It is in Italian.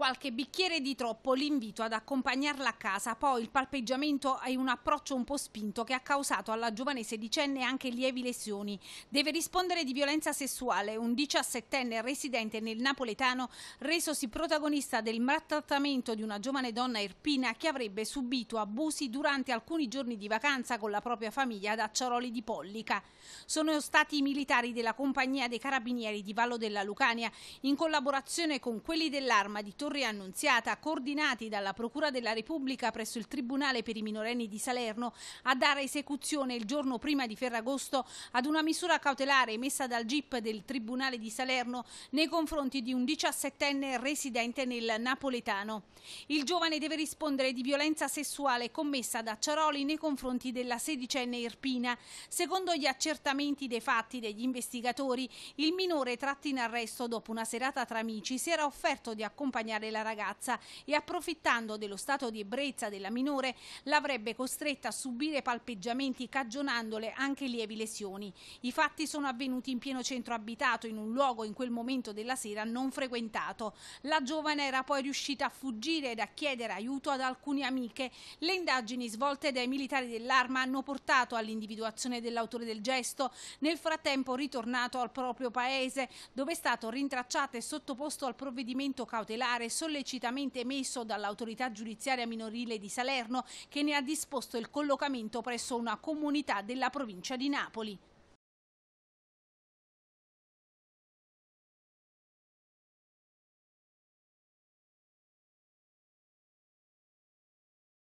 qualche bicchiere di troppo l'invito ad accompagnarla a casa, poi il palpeggiamento è un approccio un po' spinto che ha causato alla giovane sedicenne anche lievi lesioni. Deve rispondere di violenza sessuale, un 17enne residente nel napoletano resosi protagonista del maltrattamento di una giovane donna irpina che avrebbe subito abusi durante alcuni giorni di vacanza con la propria famiglia ad Acciaroli di Pollica. Sono stati i militari della compagnia dei carabinieri di Vallo della Lucania in collaborazione con quelli dell'arma di Torino Torre Annunziata, coordinati dalla Procura della Repubblica presso il Tribunale per i minorenni di Salerno, a dare esecuzione il giorno prima di Ferragosto ad una misura cautelare emessa dal GIP del Tribunale di Salerno nei confronti di un 17enne residente nel napoletano. Il giovane deve rispondere di violenza sessuale commessa da Ciaroli nei confronti della sedicenne Irpina. Secondo gli accertamenti dei fatti degli investigatori, il minore tratto in arresto dopo una serata tra amici si era offerto di accompagnare picchiare la ragazza e approfittando dello stato di ebbrezza della minore l'avrebbe costretta a subire palpeggiamenti cagionandole anche lievi lesioni. I fatti sono avvenuti in pieno centro abitato in un luogo in quel momento della sera non frequentato. La giovane era poi riuscita a fuggire ed a chiedere aiuto ad alcune amiche. Le indagini svolte dai militari dell'arma hanno portato all'individuazione dell'autore del gesto, nel frattempo ritornato al proprio paese, dove è stato rintracciato e sottoposto al provvedimento cautelare sollecitamente emesso dall'autorità giudiziaria minorile di Salerno che ne ha disposto il collocamento presso una comunità della provincia di Napoli.